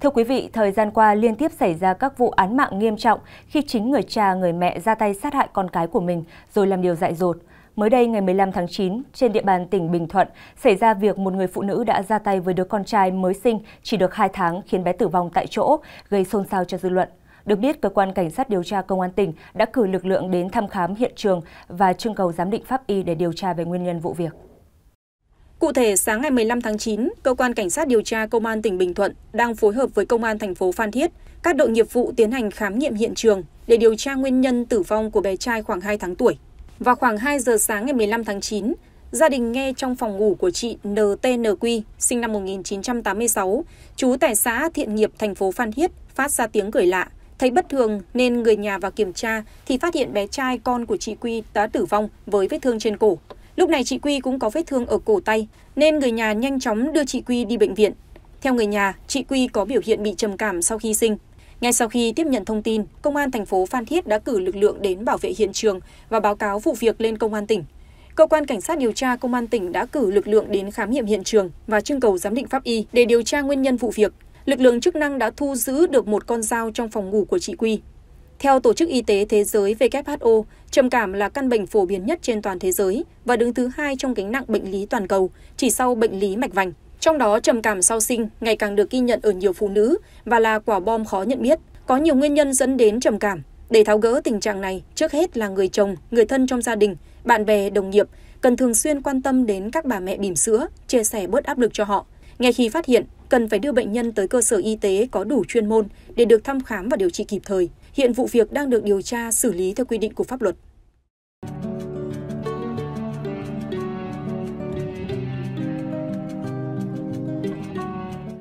Thưa quý vị, thời gian qua liên tiếp xảy ra các vụ án mạng nghiêm trọng khi chính người cha, người mẹ ra tay sát hại con cái của mình rồi làm điều dại dột. Mới đây ngày 15 tháng 9, trên địa bàn tỉnh Bình Thuận xảy ra việc một người phụ nữ đã ra tay với đứa con trai mới sinh chỉ được 2 tháng khiến bé tử vong tại chỗ, gây xôn xao cho dư luận. Được biết, cơ quan cảnh sát điều tra công an tỉnh đã cử lực lượng đến thăm khám hiện trường và trưng cầu giám định pháp y để điều tra về nguyên nhân vụ việc. Cụ thể, sáng ngày 15 tháng 9, Cơ quan Cảnh sát điều tra Công an tỉnh Bình Thuận đang phối hợp với Công an thành phố Phan Thiết, các đội nghiệp vụ tiến hành khám nghiệm hiện trường để điều tra nguyên nhân tử vong của bé trai khoảng 2 tháng tuổi. Vào khoảng 2 giờ sáng ngày 15 tháng 9, gia đình nghe trong phòng ngủ của chị NTNQ, sinh năm 1986, trú tại xã Thiện Nghiệp, thành phố Phan Thiết, phát ra tiếng cười lạ. Thấy bất thường nên người nhà vào kiểm tra thì phát hiện bé trai con của chị Quy đã tử vong với vết thương trên cổ. Lúc này chị Quy cũng có vết thương ở cổ tay nên người nhà nhanh chóng đưa chị Quy đi bệnh viện. Theo người nhà, chị Quy có biểu hiện bị trầm cảm sau khi sinh. Ngay sau khi tiếp nhận thông tin, công an thành phố Phan Thiết đã cử lực lượng đến bảo vệ hiện trường và báo cáo vụ việc lên công an tỉnh. Cơ quan cảnh sát điều tra công an tỉnh đã cử lực lượng đến khám nghiệm hiện trường và trưng cầu giám định pháp y để điều tra nguyên nhân vụ việc. Lực lượng chức năng đã thu giữ được một con dao trong phòng ngủ của chị Quy. Theo Tổ chức Y tế Thế giới WHO, trầm cảm là căn bệnh phổ biến nhất trên toàn thế giới và đứng thứ hai trong gánh nặng bệnh lý toàn cầu, chỉ sau bệnh lý mạch vành. Trong đó, trầm cảm sau sinh ngày càng được ghi nhận ở nhiều phụ nữ và là quả bom khó nhận biết. Có nhiều nguyên nhân dẫn đến trầm cảm. Để tháo gỡ tình trạng này, trước hết là người chồng, người thân trong gia đình, bạn bè, đồng nghiệp cần thường xuyên quan tâm đến các bà mẹ bỉm sữa, chia sẻ bớt áp lực cho họ. Ngay khi phát hiện, cần phải đưa bệnh nhân tới cơ sở y tế có đủ chuyên môn để được thăm khám và điều trị kịp thời. Hiện vụ việc đang được điều tra xử lý theo quy định của pháp luật.